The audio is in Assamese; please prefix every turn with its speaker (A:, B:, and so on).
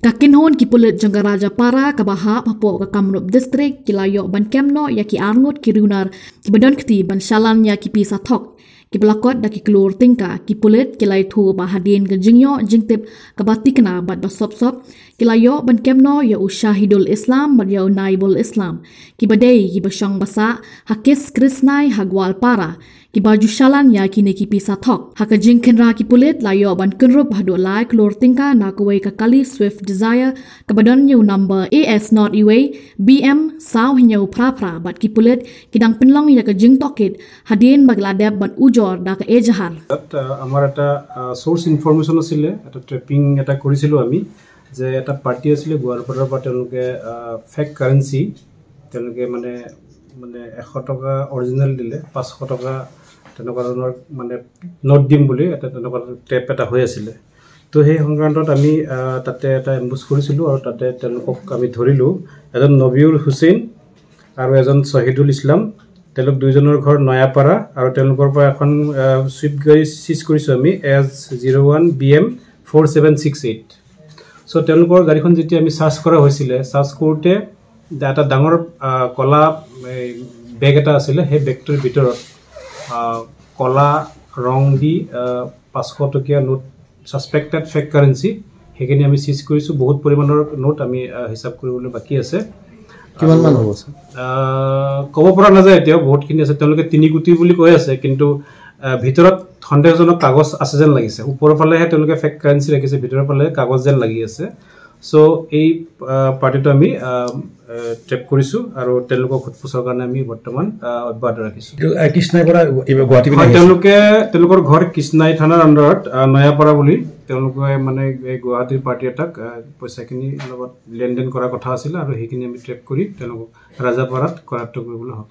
A: Kakinhon kipulit jangka Raja Para kebaha papo ke Kamrup District kilayok ban Kemno ya ki Arnut ki Runar kibadon kti ban Shalan ya ki Pisa Thok kibelakot da ki Kelur Tingka kipulit kilay tu bahadien ke Jingyo Jingtip kebatikna bat basop sop kilayok ban Kemno ya u Shahidul Islam bat ya u Naibul Islam kibadei kibasyang basa hakis Krisnai Hagwal Para ki baju shalan ya ki ne ki pisa thok ha ka jing ra ki pulet la yo ban kun ro bhado lai klor tingka na ko wei ka kali swift desire ka badon new number as not e way bm sau hnyo phra phra bat ki pulet ki dang pin long ya ka jing pocket ha den bagla dab ban ujor da ka ejhar
B: that uh, amar ata uh, source information asile ata trapping ata korisilo ami যে এটা পাৰ্টি আছিলে গোৱাৰ পৰাৰ পৰা তেওঁলোকে ফেক কাৰেঞ্চি তেওঁলোকে মানে মানে এশ টকা অৰিজিনেল দিলে পাঁচশ টকা তেনেকুৱা ধৰণৰ মানে নোট দিম বুলি এটা তেনেকুৱা ধৰণৰ টেপ এটা হৈ আছিলে তো সেই সংক্ৰান্তত আমি তাতে এটা এম্বুজ কৰিছিলোঁ আৰু তাতে তেওঁলোকক আমি ধৰিলোঁ এজন নবীউল হুছেইন আৰু এজন শ্বহীদুল ইছলাম তেওঁলোক দুয়োজনৰ ঘৰ নয়াপাৰা আৰু তেওঁলোকৰ পৰা এখন চুইফ্ট গাড়ী চিজ কৰিছোঁ আমি S zero' one B M four seven six eight চ' তেওঁলোকৰ গাড়ীখন যেতিয়া আমি চাৰ্জ কৰা হৈছিলে চাৰ্জ কৰোঁতে এটা ডাঙৰ কলা বেগ এটা আছিলে সেই বেগটোৰ ভিতৰত কলা ৰং দি পাঁচশ টকীয়া নোট ছাছপেক্টেড ফেক কাৰেঞ্চি সেইখিনি আমি চিজ কৰিছোঁ বহুত পৰিমাণৰ নোট আমি হিচাপ কৰিবলৈ বাকী আছে কিমানমান হ'ব ক'ব পৰা নাযায় এতিয়াও বহুতখিনি আছে তেওঁলোকে তিনি কোটি বুলি কৈ আছে কিন্তু ভিতৰত সন্দেহজনক কাগজ আছে যেন লাগিছে ওপৰৰ ফালেহে তেওঁলোকে ফেক কাৰেঞ্চি ৰাখিছে ভিতৰৰ ফালে কাগজ যেন লাগি আছে চ' এই পাৰ্টিটো আমি ট্ৰেক কৰিছোঁ আৰু তেওঁলোকক সোধপোছৰ কাৰণে আমি বৰ্তমান অব্যাহত ৰাখিছোঁ কৃষ্ণাই পৰা গুৱাহাটী তেওঁলোকে তেওঁলোকৰ ঘৰ কৃষ্ণাই থানাৰ আণ্ডাৰত নয়াপাৰা বুলি তেওঁলোকে মানে এই গুৱাহাটীৰ পাৰ্টি এটাক পইচাখিনি লগত লেনদেন কৰাৰ কথা আছিলে আৰু সেইখিনি আমি ট্ৰেক কৰি তেওঁলোকক ৰাজাপাৰাত কৰাত্ত কৰিবলৈ সক্ষম